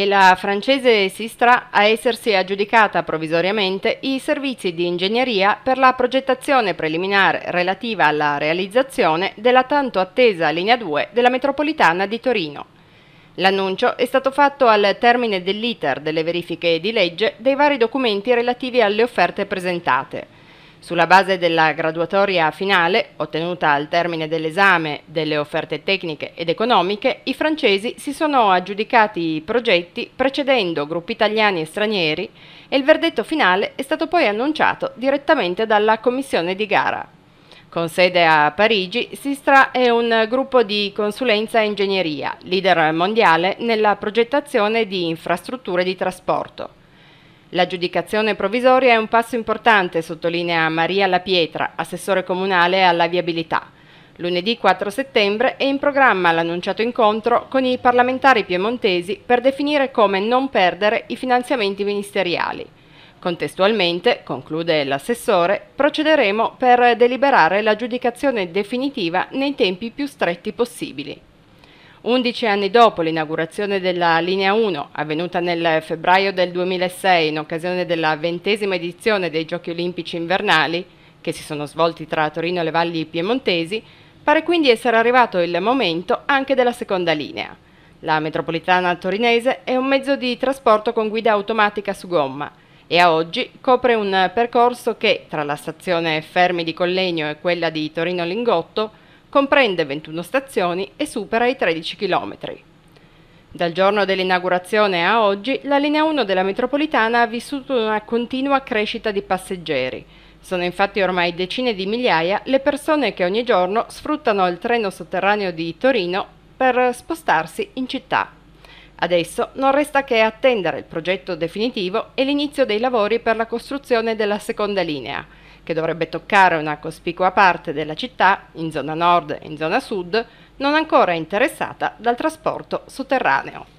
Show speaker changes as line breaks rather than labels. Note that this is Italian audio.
e la francese Sistra a essersi aggiudicata provvisoriamente i servizi di ingegneria per la progettazione preliminare relativa alla realizzazione della tanto attesa linea 2 della metropolitana di Torino. L'annuncio è stato fatto al termine dell'iter delle verifiche di legge dei vari documenti relativi alle offerte presentate. Sulla base della graduatoria finale, ottenuta al termine dell'esame delle offerte tecniche ed economiche, i francesi si sono aggiudicati i progetti precedendo gruppi italiani e stranieri e il verdetto finale è stato poi annunciato direttamente dalla commissione di gara. Con sede a Parigi, Sistra è un gruppo di consulenza e ingegneria, leader mondiale nella progettazione di infrastrutture di trasporto. L'aggiudicazione provvisoria è un passo importante, sottolinea Maria La Pietra, assessore comunale alla viabilità. Lunedì 4 settembre è in programma l'annunciato incontro con i parlamentari piemontesi per definire come non perdere i finanziamenti ministeriali. Contestualmente, conclude l'assessore, procederemo per deliberare l'aggiudicazione definitiva nei tempi più stretti possibili. Undici anni dopo l'inaugurazione della linea 1, avvenuta nel febbraio del 2006 in occasione della ventesima edizione dei Giochi Olimpici invernali, che si sono svolti tra Torino e le valli piemontesi, pare quindi essere arrivato il momento anche della seconda linea. La metropolitana torinese è un mezzo di trasporto con guida automatica su gomma e a oggi copre un percorso che, tra la stazione Fermi di Collegno e quella di Torino Lingotto, comprende 21 stazioni e supera i 13 km. Dal giorno dell'inaugurazione a oggi, la linea 1 della metropolitana ha vissuto una continua crescita di passeggeri. Sono infatti ormai decine di migliaia le persone che ogni giorno sfruttano il treno sotterraneo di Torino per spostarsi in città. Adesso non resta che attendere il progetto definitivo e l'inizio dei lavori per la costruzione della seconda linea, che dovrebbe toccare una cospicua parte della città, in zona nord e in zona sud, non ancora interessata dal trasporto sotterraneo.